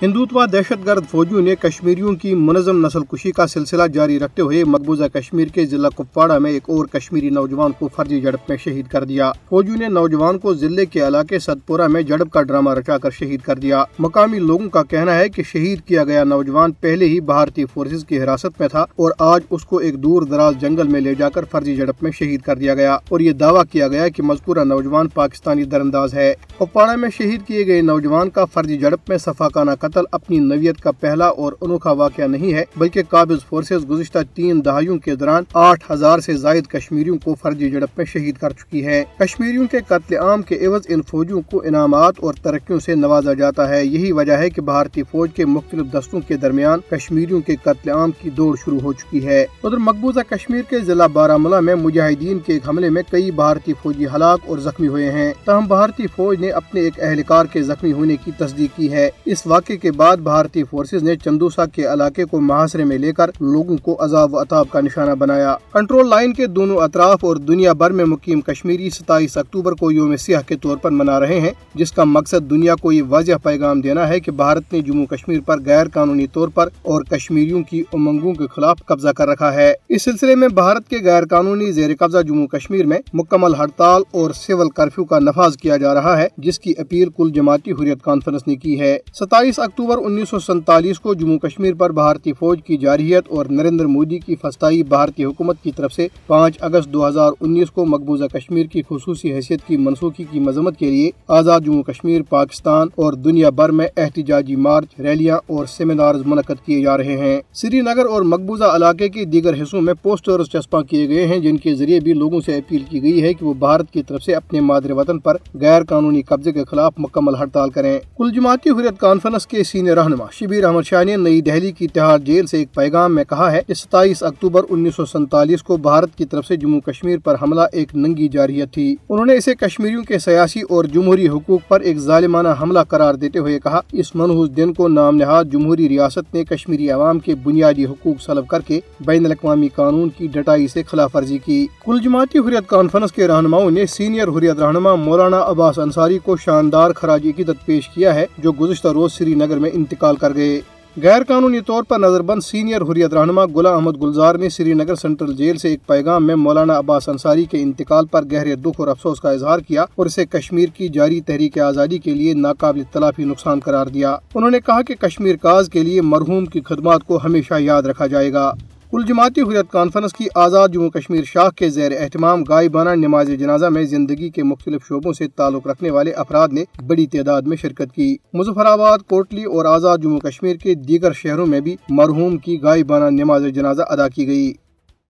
हिंदुत्वा गर्द फौजियों ने कश्मीरियों की मनजम नस्लकुशी का सिलसिला जारी रखते हुए मकबूजा कश्मीर के जिला कुपवाड़ा में एक और कश्मीरी नौजवान को फर्जी जड़प में शहीद कर दिया फौजियों ने नौजवान को जिले के इलाके सतपुरा में जड़प का ड्रामा रचा कर शहीद कर दिया मकामी लोगों का कहना है की शहीद किया गया नौजवान पहले ही भारतीय फोर्सेज की हिरासत में था और आज उसको एक दूर दराज जंगल में ले जाकर फर्जी जड़प में शहीद कर दिया गया और ये दावा किया गया की मजकूरा नौजवान पाकिस्तानी दरअंदाज है कुपवाड़ा में शहीद किए गए नौजवान का फर्जी झड़प में सफाकाना कत्ल कत्ल अपनी नवीयत का पहला और अनोखा वाक़ नहीं है बल्कि काबिज फोर्सेज गुजशत तीन दहाइयों के दौरान आठ हजार ऐसी जायद कश्मीरियों को फर्जी झड़प में शहीद कर चुकी है कश्मीरियों के कत्लेआम के एवज इन फौजों को इनाम और तरक् ऐसी नवाजा जाता है यही वजह है की भारतीय फौज के मुख्तलिफ दस्तों के दरमियान कश्मीरियों के कत्लेआम की दौड़ शुरू हो चुकी है उधर मकबूजा कश्मीर के जिला बारामूला में मुजाहिदीन के एक हमले में कई भारतीय फौजी हलाक और जख्मी हुए हैं तहम भारतीय फौज ने अपने एक एहलकार के जख्मी होने की तस्दीक की है इस वाक़े वापसी के बाद भारतीय फोर्सेज ने चंदूसा के इलाके को महासरे में लेकर लोगों को अजाब अताब का निशाना बनाया कंट्रोल लाइन के दोनों अतराफ और दुनिया भर में मुकीम कश्मीरी सताईस अक्टूबर को योम सियाह के तौर पर मना रहे हैं जिसका मकसद दुनिया को ये वाजह पैगाम देना है की भारत ने जम्मू कश्मीर आरोप गैर कानूनी तौर पर और कश्मीरियों की उमंगों के खिलाफ कब्जा कर रखा है इस सिलसिले में भारत के गैर कानूनी जेर कब्जा जम्मू कश्मीर में मुकम्मल हड़ताल और सिविल कर्फ्यू का नफाज किया जा रहा है जिसकी अपील कुल जमाती हुरियत कॉन्फ्रेंस ने की है सताईस अक्टूबर उन्नीस को जम्मू कश्मीर पर भारतीय फौज की जारहियत और नरेंद्र मोदी की फस्ताई भारतीय हुकूमत की तरफ से 5 अगस्त 2019 को मकबूजा कश्मीर की खसूस हैसियत की मनसूखी की मजम्मत के लिए आज़ाद जम्मू कश्मीर पाकिस्तान और दुनिया भर में एहतजाजी मार्च रैलियाँ और सेमिनार मनकद किए जा रहे हैं श्रीनगर और मकबूजा इलाके के दीगर हिस्सों में पोस्टर्स चस्पा किए गए हैं जिनके जरिए भी लोगों से अपील की गई है कि वो भारत की तरफ से अपने मादरे वतन पर गैर कानूनी कब्जे के खिलाफ मुकम्मल हड़ताल करें कुल जमाती हुरियत कॉन्फ्रेंस के के सीनियर रहनुमा शिबीर अहमद शाह ने नई दिल्ली की तिहाड़ जेल से एक पैगाम में कहा है कि सताईस अक्टूबर उन्नीस को भारत की तरफ से जम्मू कश्मीर पर हमला एक नंगी जारियत थी उन्होंने इसे कश्मीरियों के सियासी और जमहूरी हकूक पर एक जालिमाना हमला करार देते हुए कहा इस मनहूस दिन को नाम नहाद जमहूरी रियासत ने कश्मीरी आवाम के बुनियादी हकूक सलब करके बैन अवी कानून की डटाई ऐसी खिलाफ वर्जी की कुल जमाती हुरियत कॉन्फ्रेंस के रहनुमाओं ने सीनियर हुरियत रहनुमा मौलाना अब्बास अंसारी को शानदार खराज अकीदत पेश किया है जो गुजशत रोज श्रीनगर श्रीनगर में इंतकाल कर गए गैर कानूनी तौर पर नजरबंद सीनियर हुरियत रहनमा गुला अहमद गुलजार ने श्रीनगर सेंट्रल जेल से एक पैगाम में मौलाना अब्बास अंसारी के इंतकाल पर गहरे दुख और अफसोस का इजहार किया और इसे कश्मीर की जारी तहरीक आज़ादी के लिए नाकाबिल तलाफी नुकसान करार दिया उन्होंने कहा कि कश्मीर काज के लिए मरहूम की खदमात को हमेशा याद रखा जाएगा कुल जमाती हुरियत कॉन्फ्रेंस की आज़ाद जम्मू कश्मीर शाह के जैर अहतमाम गायबाना नमाज जनाजा में ज़िंदगी के मुख्तलिफ शोबों से ताल्लुक़ रखने वाले अफराद ने बड़ी तादाद में शिरकत की मुजफ्फराबाद कोटली और आज़ाद जम्मू कश्मीर के दीगर शहरों में भी मरहूम की गाय गायबाना नमाज जनाजा अदा की गयी